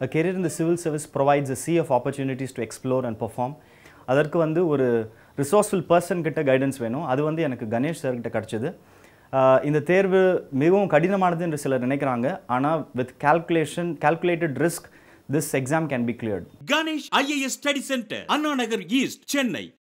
A career in the civil service provides a sea of opportunities to explore and perform. அதற்கு வந்து ஒரு resourceful person கிட்ட guidance வேணும் அது வந்து எனக்கு கணேஷ் சார்கிட்ட கிடச்சிது இந்த தேர்வு மிகவும் கடினமானது என்று சிலர் நினைக்கிறாங்க ஆனால் with calculation calculated risk this exam can be cleared Ganesh IAS study centre Anna Nagar east Chennai